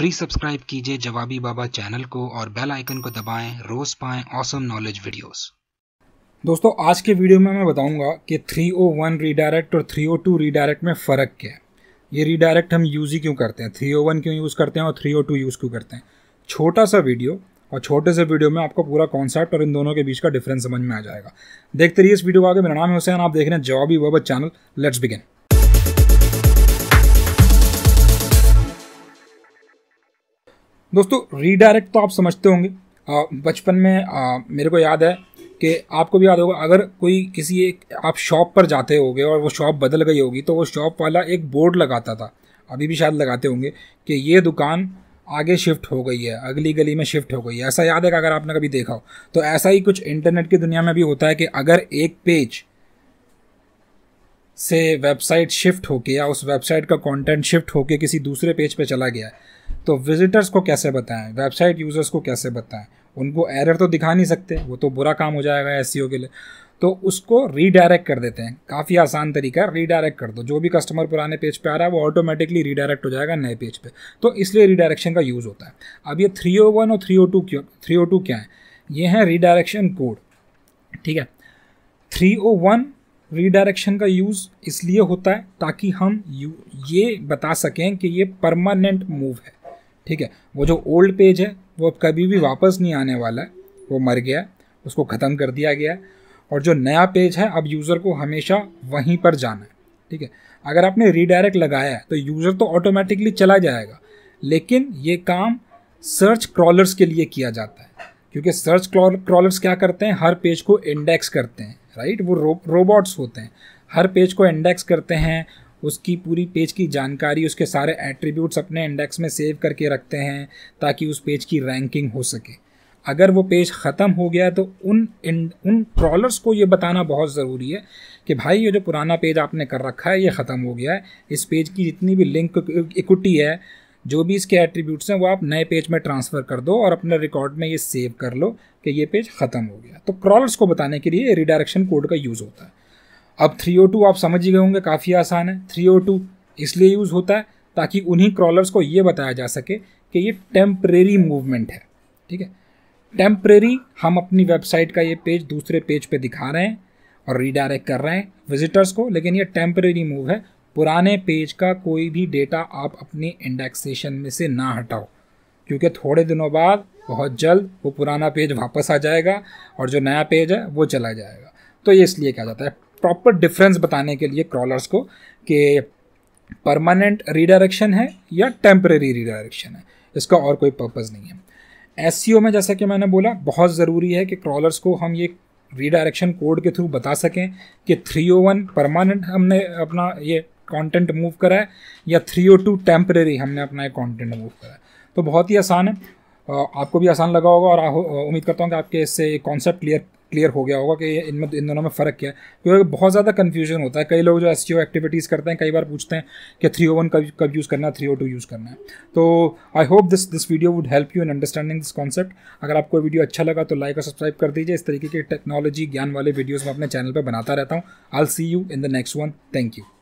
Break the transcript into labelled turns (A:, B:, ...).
A: free subscribe कीजिए जवाबी बाबा चैनल को और बेल आइकन को दबाएं रोज पाएं ऑसम नॉलेज वीडियोस दोस्तों आज के वीडियो में मैं बताऊंगा कि 301 रीडायरेक्ट और 302 रीडायरेक्ट में फ़र्क क्या है ये रीडायरेक्ट हम यूज़ ही क्यों करते हैं 301 क्यों यूज़ करते हैं और 302 यूज़ क्यों करते हैं छोटा सा वीडियो और छोटे से वीडियो में आपको पूरा कॉन्सेप्ट और इन दोनों के बीच का डिफरेंस समझ में आ जाएगा देखते रहिए इस वीडियो को आगे मेरा नाम है हुसैन आप देख रहे हैं जवाबी बाबा चैनल लेट्स बिगिन दोस्तों रीडायरेक्ट तो आप समझते होंगे बचपन में आ, मेरे को याद है कि आपको भी याद होगा अगर कोई किसी एक आप शॉप पर जाते होगे और वो शॉप बदल गई होगी तो वो शॉप वाला एक बोर्ड लगाता था अभी भी शायद लगाते होंगे कि ये दुकान आगे शिफ्ट हो गई है अगली गली में शिफ्ट हो गई है ऐसा याद है कि अगर आपने कभी देखा हो तो ऐसा ही कुछ इंटरनेट की दुनिया में भी होता है कि अगर एक पेज से वेबसाइट शिफ्ट होके या उस वेबसाइट का कंटेंट शिफ्ट होके किसी दूसरे पेज पे चला गया तो विजिटर्स को कैसे बताएं वेबसाइट यूज़र्स को कैसे बताएं उनको एरर तो दिखा नहीं सकते वो तो बुरा काम हो जाएगा एस e के लिए तो उसको रीडायरेक्ट कर देते हैं काफ़ी आसान तरीका है रीडायरेक्ट कर दो जो भी कस्टमर पुराने पेज पे आ रहा है वो ऑटोमेटिकली रीडायरेक्ट हो जाएगा नए पेज पे तो इसलिए रीडायरेक्शन का यूज़ होता है अब ये थ्री ओ वन और थ्री ओ टू क्यों थ्री ओ टू क्या है ये हैं रीडायरेक्शन कोड ठीक है थ्री ओ वन रीडायरेक्शन का यूज़ इसलिए होता है ताकि हम यू ये बता सकें कि ये परमानेंट मूव है ठीक है वो जो ओल्ड पेज है वो अब कभी भी वापस नहीं आने वाला है वो मर गया उसको ख़त्म कर दिया गया है और जो नया पेज है अब यूज़र को हमेशा वहीं पर जाना है ठीक है अगर आपने रीडायरेक्ट लगाया है तो यूज़र तो ऑटोमेटिकली चला जाएगा लेकिन ये काम सर्च क्रॉलर्स के लिए किया जाता है क्योंकि सर्च क्रॉलर्स क्या करते हैं हर पेज को इंडेक्स करते हैं राइट वो रो, रोबोट्स होते हैं हर पेज को इंडेक्स करते हैं उसकी पूरी पेज की जानकारी उसके सारे एट्रीब्यूट्स अपने इंडेक्स में सेव करके रखते हैं ताकि उस पेज की रैंकिंग हो सके अगर वो पेज ख़त्म हो गया तो उन इन, उन ट्रॉलर्स को ये बताना बहुत ज़रूरी है कि भाई ये जो पुराना पेज आपने कर रखा है ये ख़त्म हो गया है इस पेज की जितनी भी लिंक इक्विटी है जो भी इसके एट्रीब्यूट्स हैं वो आप नए पेज में ट्रांसफ़र कर दो और अपने रिकॉर्ड में ये सेव कर लो कि ये पेज ख़त्म हो गया तो क्रॉलर्स को बताने के लिए रिडायरेक्शन कोड का यूज़ होता है अब 302 आप समझ ही गए होंगे काफ़ी आसान है 302 इसलिए यूज़ होता है ताकि उन्हीं क्रॉलर्स को ये बताया जा सके कि ये टेम्परेरी मूवमेंट है ठीक है टेम्परेरी हम अपनी वेबसाइट का ये पेज दूसरे पेज पे दिखा रहे हैं और रीडायरेक्ट कर रहे हैं विजिटर्स को लेकिन ये टेम्परेरी मूव है पुराने पेज का कोई भी डेटा आप अपनी इंडेक्सेशन में से ना हटाओ क्योंकि थोड़े दिनों बाद बहुत जल्द वो पुराना पेज वापस आ जाएगा और जो नया पेज है वो चला जाएगा तो ये इसलिए कहा जाता है प्रॉपर डिफरेंस बताने के लिए क्रॉलर्स को कि परमानेंट रिडायरेक्शन है या टेम्प्रेरी रिडायरेक्शन है इसका और कोई पर्पज़ नहीं है एस e में जैसा कि मैंने बोला बहुत ज़रूरी है कि क्रॉलर्स को हम ये रीडायरेक्शन कोड के थ्रू बता सकें कि 301 परमानेंट हमने अपना ये कंटेंट मूव करा है या थ्री ओ टू टेम्प्रेरी हमने अपना एक कंटेंट मूव करा है तो बहुत ही आसान है आपको भी आसान लगा होगा और उम्मीद करता हूँ कि आपके इससे कॉन्सेप्ट क्लियर क्लियर हो गया होगा कि इनमें इन दोनों में फ़र्क क्या है क्योंकि बहुत ज़्यादा कन्फ्यूजन होता है कई लोग जो एस एक्टिविटीज़ e करते हैं कई बार पूछते हैं कि थ्री ओ वन कब कब यूज़ करना है थ्री ओ टू यूज़ करना है तो I hope this this video would help you in understanding this concept अगर आपको वीडियो अच्छा लगा तो लाइक और सब्सक्राइब कर दीजिए इस तरीके के टेक्नोलॉजी ज्ञान वाले वीडियोज़ मैं अपने चैनल पर बनाता रहता हूँ I see you in the next one thank you